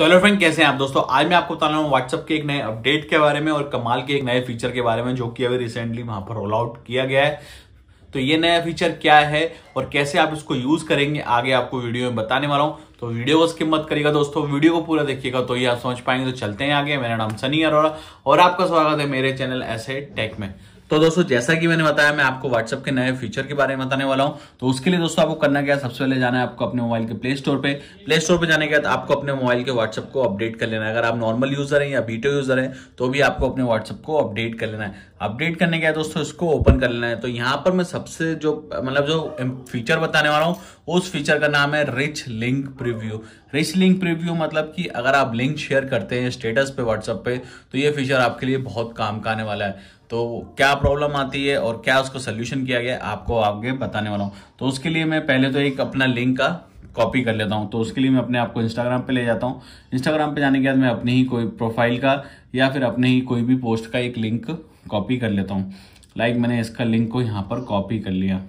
तो hello friend कैसे हैं आप दोस्तों आज मैं आपको बता रहा हूँ व्हाट्सअप के एक नए अपडेट के बारे में और कमाल के एक नए फीचर के बारे में जो कि अभी रिसेंटली वहां पर रोल आउट किया गया है तो ये नया फीचर क्या है और कैसे आप इसको यूज करेंगे आगे आपको वीडियो में बताने वाला हूँ तो वीडियो को स्किप मत करिएगा दोस्तों वीडियो को पूरा देखिएगा तो ये आप समझ पाएंगे तो चलते हैं आगे मेरा नाम सनी अरोड़ा और आपका स्वागत है मेरे चैनल ऐसे टेक में तो दोस्तों जैसा कि मैंने बताया मैं आपको व्हाट्सएप के नए फीचर के बारे में बताने वाला हूँ तो उसके लिए दोस्तों आपको करना क्या सबसे पहले जाना है आपको अपने मोबाइल के प्ले स्टोर पर प्ले स्टोर पर जाने के बाद आपको अपने मोबाइल के व्हाट्सएप को अपडेट कर लेना है अगर आप नॉर्मल यूजर हैं या बीटो यूजर हैं तो भी आपको अपने व्हाट्सअप को अपडेट कर लेना है अपडेट करने के बाद दोस्तों इसको ओपन कर लेना है तो यहाँ पर मैं सबसे जो मतलब जो फीचर बताने वाला हूँ उस फीचर का नाम है rich link preview rich link preview मतलब कि अगर आप लिंक शेयर करते हैं स्टेटस पे व्हाट्सएप पे तो ये फीचर आपके लिए बहुत काम का आने वाला है तो क्या प्रॉब्लम आती है और क्या उसको सोल्यूशन किया गया आपको आगे बताने वाला हूँ तो उसके लिए मैं पहले तो एक अपना लिंक का कॉपी कर लेता हूँ तो उसके लिए मैं अपने आप को इंस्टाग्राम पे ले जाता हूँ इंस्टाग्राम पे जाने के बाद मैं अपनी ही कोई प्रोफाइल का या फिर अपने ही कोई भी पोस्ट का एक लिंक कॉपी कर लेता हूँ लाइक मैंने इसका लिंक को यहाँ पर कॉपी कर लिया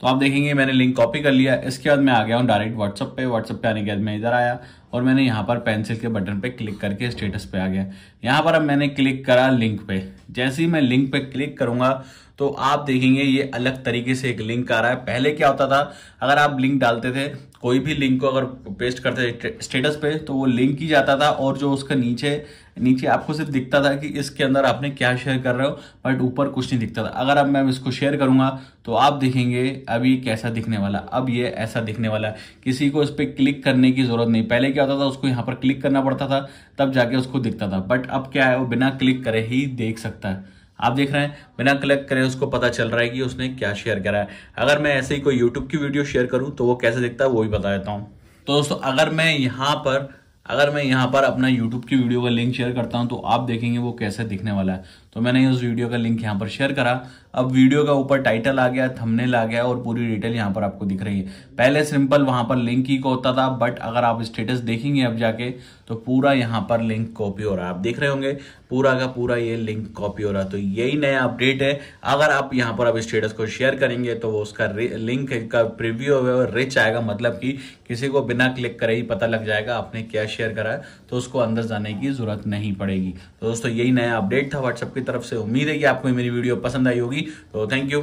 तो आप देखेंगे मैंने लिंक कॉपी कर लिया इसके बाद मैं आ गया हूँ डायरेक्ट व्हाट्सअप पे व्हाट्सअप पे आने के बाद मैं इधर आया और मैंने यहाँ पर पेंसिल के बटन पे क्लिक करके स्टेटस पे आ गया यहाँ पर अब मैंने क्लिक करा लिंक पे जैसे ही मैं लिंक पे क्लिक करूंगा तो आप देखेंगे ये अलग तरीके से एक लिंक आ रहा है पहले क्या होता था अगर आप लिंक डालते थे कोई भी लिंक को अगर पेस्ट करते थे स्टेटस पे तो वो लिंक ही जाता था और जो उसका नीचे नीचे आपको सिर्फ दिखता था कि इसके अंदर आपने क्या शेयर कर रहे हो बट ऊपर कुछ नहीं दिखता था अगर अब मैं इसको शेयर करूंगा तो आप देखेंगे अभी कैसा दिखने वाला अब ये ऐसा दिखने वाला किसी को इस पर क्लिक करने की जरूरत नहीं पहले क्या होता था उसको यहाँ पर क्लिक करना पड़ता था तब जाके उसको दिखता था बट अब क्या है वो बिना क्लिक करे ही देख सकता है आप देख रहे हैं बिना क्लिक करे उसको पता चल रहा है कि उसने क्या शेयर करा है अगर मैं ऐसे ही कोई यूट्यूब की वीडियो शेयर करूँ तो वो कैसे दिखता है वो भी बता देता हूँ तो दोस्तों अगर मैं यहाँ पर अगर मैं यहाँ पर अपना यूट्यूब की वीडियो का लिंक शेयर करता हूँ तो आप देखेंगे वो कैसे दिखने वाला है तो मैंने उस वीडियो का लिंक यहाँ पर शेयर करा अब वीडियो का ऊपर टाइटल आ गया थंबनेल आ गया और पूरी डिटेल यहाँ पर आपको दिख रही है पहले सिंपल वहाँ पर लिंक ही को होता था बट अगर आप स्टेटस देखेंगे अब जाके तो पूरा यहाँ पर लिंक कॉपी हो रहा है आप देख रहे होंगे पूरा का पूरा ये लिंक कॉपी हो रहा है तो यही नया अपडेट है अगर आप यहाँ पर अब स्टेटस को शेयर करेंगे तो वो उसका लिंक का प्रिव्यू रिच आएगा मतलब कि किसी को बिना क्लिक करे ही पता लग जाएगा आपने क्या शेयर करा है तो उसको अंदर जाने की जरूरत नहीं पड़ेगी तो दोस्तों यही नया अपडेट था व्हाट्सअप की तरफ से उम्मीद है कि आपको मेरी वीडियो पसंद आई होगी तो थैंक यू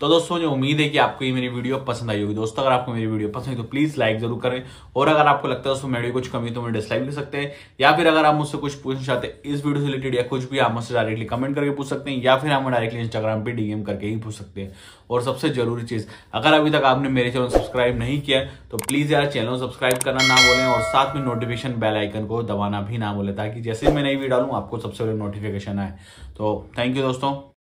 तो दोस्तों मुझे उम्मीद है कि आपको ये मेरी वीडियो पसंद आई होगी दोस्तों अगर आपको मेरी वीडियो पसंद आई तो प्लीज लाइक जरूर करें और अगर आपको लगता है दोस्तों मेरी कुछ कमी तो मुझे डिसलाइक भी सकते हैं या फिर अगर आप मुझसे कुछ पूछना चाहते हैं इस वीडियो से रिलेटेड या कुछ भी आप मुझसे डायरेक्टली कमेंट करके पूछ सकते हैं या फिर हमें डायरेक्टली इंस्टाग्राम पर डीएम करके ही पूछ सकते हैं और सबसे जरूरी चीज अगर अभी तक आपने मेरे चैनल सब्सक्राइब नहीं किया तो प्लीज यार चैनल सब्सक्राइब करना ना बोले और साथ में नोटिफिकेशन बेल आइकन को दबाना भी ना बोले ताकि जैसे मैं नई वीडियो डालू आपको सबसे पहले नोटिफिकेशन आए तो थैंक यू दोस्तों